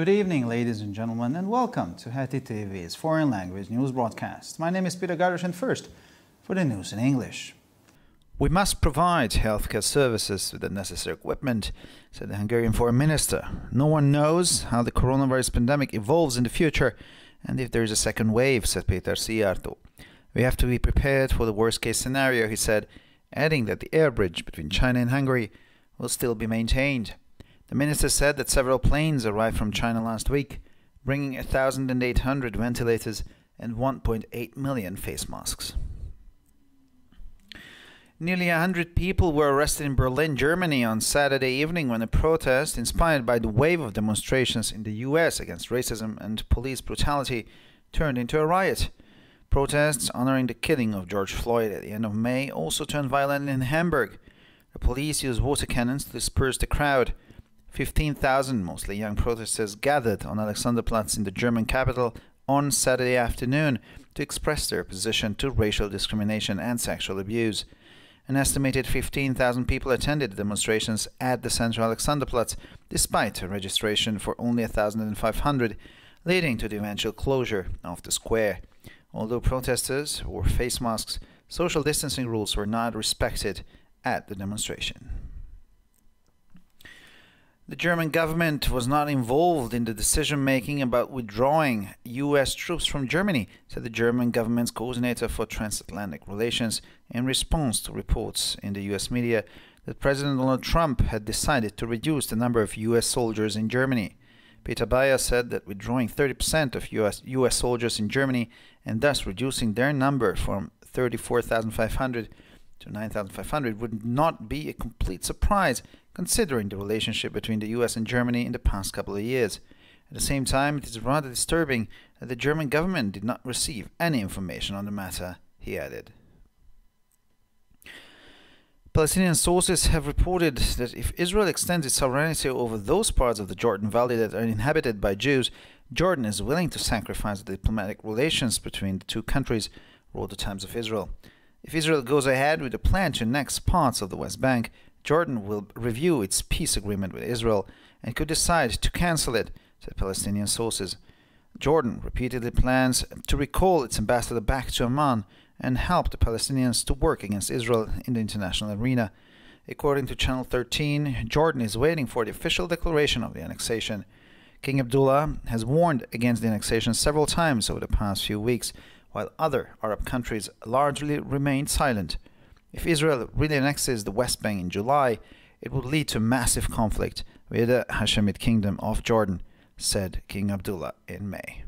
Good evening, ladies and gentlemen, and welcome to Hati TV's foreign language news broadcast. My name is Peter Garish, and first, for the news in English. We must provide healthcare services with the necessary equipment, said the Hungarian Foreign Minister. No one knows how the coronavirus pandemic evolves in the future and if there is a second wave, said Peter Siarto. We have to be prepared for the worst case scenario, he said, adding that the air bridge between China and Hungary will still be maintained. The minister said that several planes arrived from China last week, bringing 1,800 ventilators and 1.8 million face masks. Nearly 100 people were arrested in Berlin, Germany on Saturday evening when a protest inspired by the wave of demonstrations in the US against racism and police brutality turned into a riot. Protests honoring the killing of George Floyd at the end of May also turned violent in Hamburg. The police used water cannons to disperse the crowd. 15,000, mostly young protesters, gathered on Alexanderplatz in the German capital on Saturday afternoon to express their opposition to racial discrimination and sexual abuse. An estimated 15,000 people attended demonstrations at the central Alexanderplatz, despite a registration for only 1,500, leading to the eventual closure of the square. Although protesters wore face masks, social distancing rules were not respected at the demonstration. The German government was not involved in the decision making about withdrawing US troops from Germany, said the German government's coordinator for transatlantic relations in response to reports in the US media that President Donald Trump had decided to reduce the number of US soldiers in Germany. Peter Bayer said that withdrawing 30% of US, US soldiers in Germany and thus reducing their number from 34,500 to 9,500 would not be a complete surprise considering the relationship between the US and Germany in the past couple of years. At the same time, it is rather disturbing that the German government did not receive any information on the matter, he added. Palestinian sources have reported that if Israel extends its sovereignty over those parts of the Jordan Valley that are inhabited by Jews, Jordan is willing to sacrifice the diplomatic relations between the two countries, wrote the Times of Israel. If Israel goes ahead with a plan to annex parts of the West Bank, Jordan will review its peace agreement with Israel and could decide to cancel it, said Palestinian sources. Jordan repeatedly plans to recall its ambassador back to Amman and help the Palestinians to work against Israel in the international arena. According to Channel 13, Jordan is waiting for the official declaration of the annexation. King Abdullah has warned against the annexation several times over the past few weeks, while other Arab countries largely remained silent. If Israel really annexes the West Bank in July, it would lead to massive conflict with the Hashemite kingdom of Jordan, said King Abdullah in May.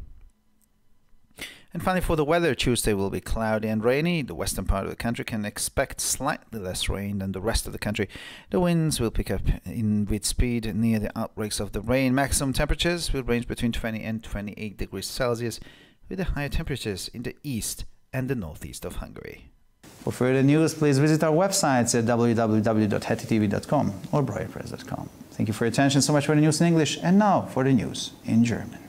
And finally, for the weather, Tuesday will be cloudy and rainy. The western part of the country can expect slightly less rain than the rest of the country. The winds will pick up in with speed near the outbreaks of the rain. Maximum temperatures will range between 20 and 28 degrees Celsius with the higher temperatures in the east and the northeast of Hungary. For further news, please visit our websites at www.hetitv.com or briarpress.com. Thank you for your attention so much for the news in English, and now for the news in German.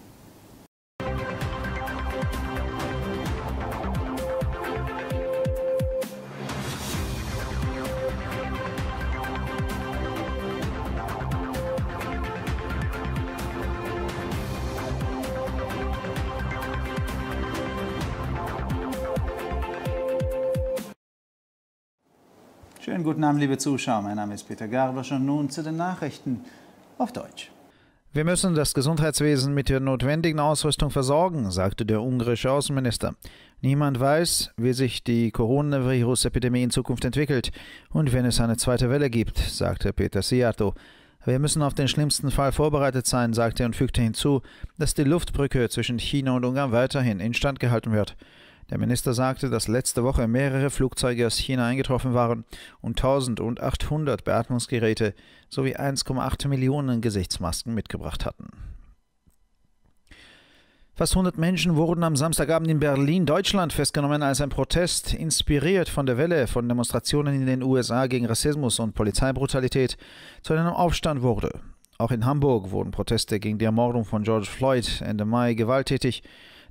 Schönen guten Abend, liebe Zuschauer. Mein Name ist Peter Garbasch und nun zu den Nachrichten auf Deutsch. Wir müssen das Gesundheitswesen mit der notwendigen Ausrüstung versorgen, sagte der ungarische Außenminister. Niemand weiß, wie sich die Coronavirus-Epidemie in Zukunft entwickelt und wenn es eine zweite Welle gibt, sagte Peter Siato. Wir müssen auf den schlimmsten Fall vorbereitet sein, sagte er und fügte hinzu, dass die Luftbrücke zwischen China und Ungarn weiterhin instand gehalten wird. Der Minister sagte, dass letzte Woche mehrere Flugzeuge aus China eingetroffen waren und 1800 Beatmungsgeräte sowie 1,8 Millionen Gesichtsmasken mitgebracht hatten. Fast 100 Menschen wurden am Samstagabend in Berlin, Deutschland, festgenommen als ein Protest, inspiriert von der Welle von Demonstrationen in den USA gegen Rassismus und Polizeibrutalität, zu einem Aufstand wurde. Auch in Hamburg wurden Proteste gegen die Ermordung von George Floyd Ende Mai gewalttätig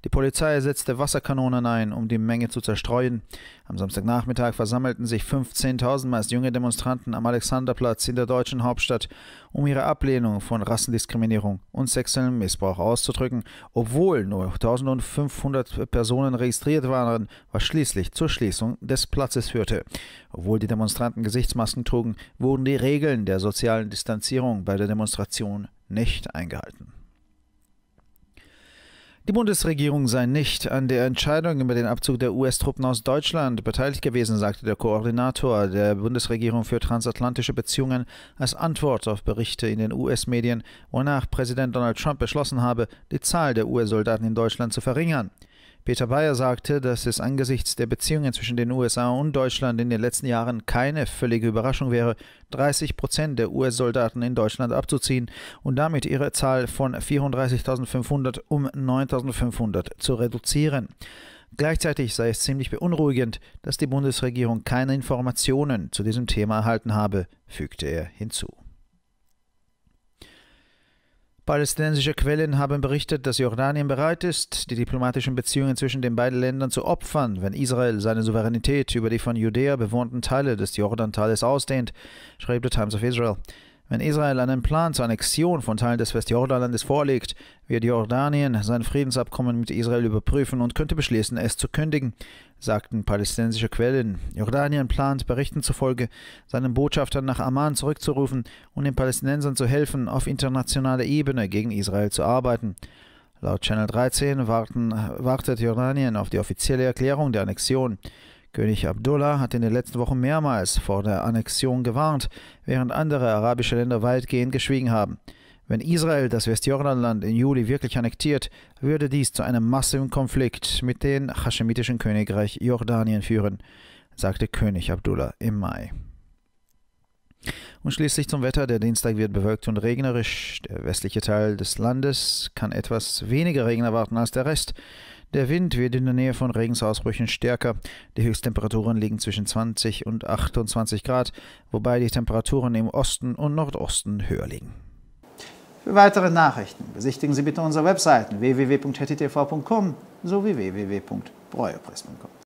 die Polizei setzte Wasserkanonen ein, um die Menge zu zerstreuen. Am Samstagnachmittag versammelten sich 15.000 meist junge Demonstranten am Alexanderplatz in der deutschen Hauptstadt, um ihre Ablehnung von Rassendiskriminierung und sexuellem Missbrauch auszudrücken. Obwohl nur 1.500 Personen registriert waren, was schließlich zur Schließung des Platzes führte. Obwohl die Demonstranten Gesichtsmasken trugen, wurden die Regeln der sozialen Distanzierung bei der Demonstration nicht eingehalten. Die Bundesregierung sei nicht an der Entscheidung über den Abzug der US-Truppen aus Deutschland beteiligt gewesen, sagte der Koordinator der Bundesregierung für transatlantische Beziehungen als Antwort auf Berichte in den US-Medien, wonach Präsident Donald Trump beschlossen habe, die Zahl der US-Soldaten in Deutschland zu verringern. Peter Bayer sagte, dass es angesichts der Beziehungen zwischen den USA und Deutschland in den letzten Jahren keine völlige Überraschung wäre, 30 Prozent der US-Soldaten in Deutschland abzuziehen und damit ihre Zahl von 34.500 um 9.500 zu reduzieren. Gleichzeitig sei es ziemlich beunruhigend, dass die Bundesregierung keine Informationen zu diesem Thema erhalten habe, fügte er hinzu. Palästinensische Quellen haben berichtet, dass Jordanien bereit ist, die diplomatischen Beziehungen zwischen den beiden Ländern zu opfern, wenn Israel seine Souveränität über die von Judäa bewohnten Teile des Jordantales ausdehnt, schrieb The Times of Israel. Wenn Israel einen Plan zur Annexion von Teilen des Westjordanlandes vorlegt, wird Jordanien sein Friedensabkommen mit Israel überprüfen und könnte beschließen, es zu kündigen, sagten palästinensische Quellen. Jordanien plant, Berichten zufolge, seinen Botschaftern nach Amman zurückzurufen und den Palästinensern zu helfen, auf internationaler Ebene gegen Israel zu arbeiten. Laut Channel 13 warten, wartet Jordanien auf die offizielle Erklärung der Annexion. König Abdullah hat in den letzten Wochen mehrmals vor der Annexion gewarnt, während andere arabische Länder weitgehend geschwiegen haben. Wenn Israel das Westjordanland im Juli wirklich annektiert, würde dies zu einem massiven Konflikt mit dem haschemitischen Königreich Jordanien führen, sagte König Abdullah im Mai. Und schließlich zum Wetter. Der Dienstag wird bewölkt und regnerisch. Der westliche Teil des Landes kann etwas weniger Regen erwarten als der Rest. Der Wind wird in der Nähe von Regensausbrüchen stärker. Die Höchsttemperaturen liegen zwischen 20 und 28 Grad, wobei die Temperaturen im Osten und Nordosten höher liegen. Für weitere Nachrichten besichtigen Sie bitte unsere Webseiten www.htv.com sowie www.breuepress.com.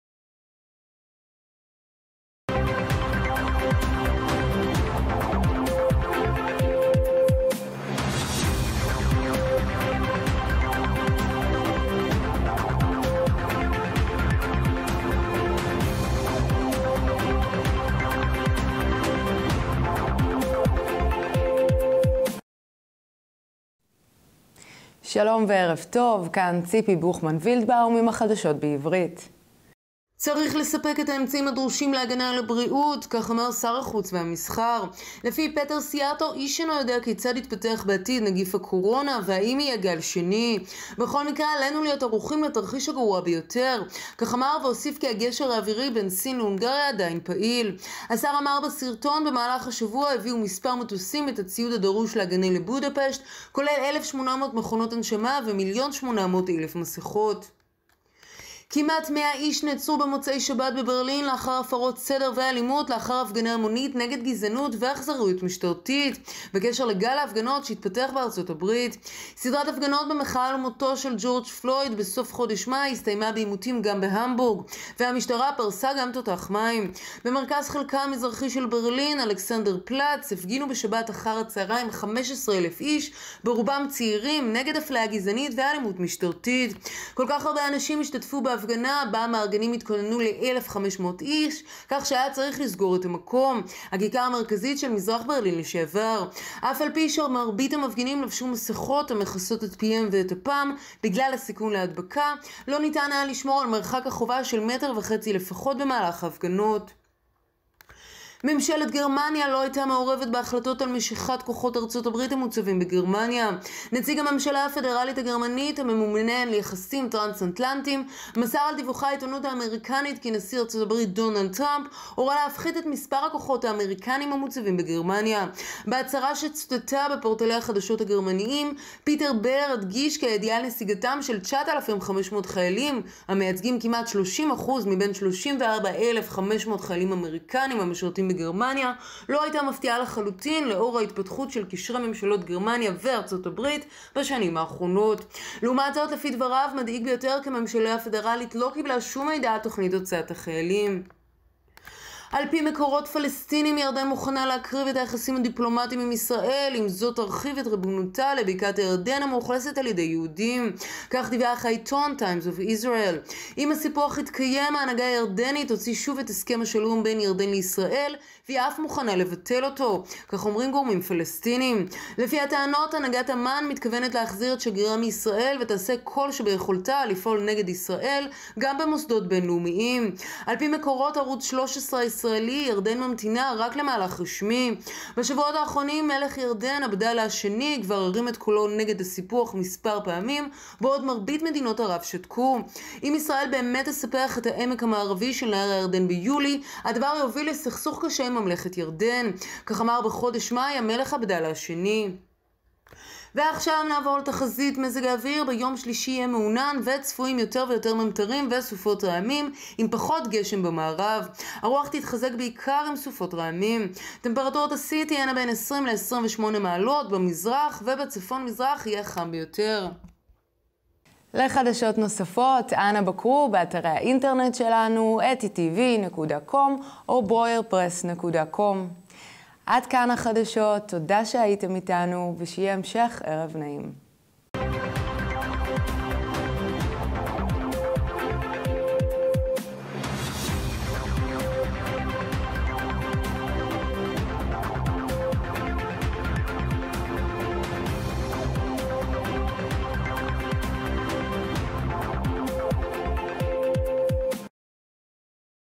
שלום וערב טוב, כאן ציפי בוכמן וילדבאום עם החדשות בעברית. צריך לספק את האמצעים הדרושים להגנה על הבריאות, כך אמר שר החוץ והמסחר. לפי פטר סיאטו, איש אינו יודע כיצד יתפתח בעתיד נגיף הקורונה, והאם יהיה גל שני. בכל מקרה, עלינו להיות ערוכים לתרחיש הגרוע ביותר. כך אמר והוסיף כי הגשר האווירי בין סין להונגריה עדיין פעיל. השר אמר בסרטון, במהלך השבוע הביאו מספר מטוסים את הציוד הדרוש להגנה לבודפשט, כולל 1,800 מכונות הנשמה ומיליון 800 אלף מסכות. כמעט 100 איש נעצרו במוצאי שבת בברלין לאחר הפרות סדר ואלימות, לאחר הפגנה המונית נגד גזענות ואכזריות משטרתית. בקשר לגל ההפגנות שהתפתח בארצות הברית, סדרת הפגנות במחאה על מותו של ג'ורג' פלויד בסוף חודש מאי הסתיימה בעימותים גם בהמבורג, והמשטרה פרסה גם תותח מים. במרכז חלקה המזרחי של ברלין, אלכסנדר פלאץ, הפגינו בשבת אחר הצהריים 15,000 איש, ברובם צעירים, נגד אפליה גזענית ואלימות משטרתית. כל כך הרבה אנשים השתתפו בה ההפגנה בה המארגנים התכוננו ל-1,500 איש, כך שהיה צריך לסגור את המקום, הכיכר המרכזית של מזרח ברלין לשעבר. אף על פי שמרבית המפגינים לבשו מסכות המכסות את פיהם ואת אפם, בגלל הסיכון להדבקה, לא ניתן היה לשמור על מרחק החובה של מטר וחצי לפחות במהלך ההפגנות. ממשלת גרמניה לא הייתה מעורבת בהחלטות על משיכת כוחות ארצות הברית המוצבים בגרמניה. נציג הממשלה הפדרלית הגרמנית, הממונה על יחסים טרנס אנטלנטיים מסר על דיווחי העיתונות האמריקנית כי נשיא ארצות הברית דונלד טראמפ הורה להפחית את מספר הכוחות האמריקנים המוצבים בגרמניה. בהצהרה שצוטטה בפורטלי החדשות הגרמניים, פיטר בר הדגיש כי הידיעה על נסיגתם של 9,500 חיילים, המייצגים כמעט 30% מבין 34,500 חיילים אמריקנים המשרתים היהודים בגרמניה לא הייתה מפתיעה לחלוטין לאור ההתפתחות של קשרי ממשלות גרמניה וארצות הברית בשנים האחרונות. לעומת זאת, לפי דבריו, מדאיג ביותר כי הממשלה הפדרלית לא קיבלה שום מידע על תוכנית הוצאת החיילים. על פי מקורות פלסטינים, ירדן מוכנה להקריב את היחסים הדיפלומטיים עם ישראל, אם זאת תרחיב את ריבונותה לבקעת הירדן המאוכלסת על ידי יהודים. כך דיווח העיתון Times of Israel. אם הסיפוח יתקיים, ההנהגה הירדנית תוציא שוב את הסכם השלום בין ירדן לישראל, והיא אף מוכנה לבטל אותו. כך אומרים גורמים פלסטינים. לפי הטענות, הנהגת אמ"ן מתכוונת להחזיר את שגרירה מישראל ותעשה כל שביכולתה לפעול נגד ישראל, גם במוסדות בינלאומיים. על פי מקורות ערוץ 13 הישראלי ירדן ממתינה רק למהלך רשמי. בשבועות האחרונים מלך ירדן עבדאללה השני כבר הרים את קולו נגד הסיפוח מספר פעמים, בעוד מרבית מדינות ערב שתקו. אם ישראל באמת תספח את העמק המערבי של נהר הירדן ביולי, הדבר יוביל לסכסוך קשה עם ממלכת ירדן. כך אמר בחודש מאי המלך עבדאללה השני. ועכשיו נעבור לתחזית מזג האוויר, ביום שלישי יהיה מעונן וצפויים יותר ויותר ממטרים וסופות רעמים עם פחות גשם במערב. הרוח תתחזק בעיקר עם סופות רעמים. טמפרטורות השיא תהיינה בין 20 ל-28 מעלות במזרח ובצפון מזרח יהיה חם ביותר. לחדשות נוספות, אנא בקרו באתרי האינטרנט שלנו, ati.tv.com או boyerpress.com. עד כאן החדשות, תודה שהייתם איתנו, ושיהיה המשך ערב נעים.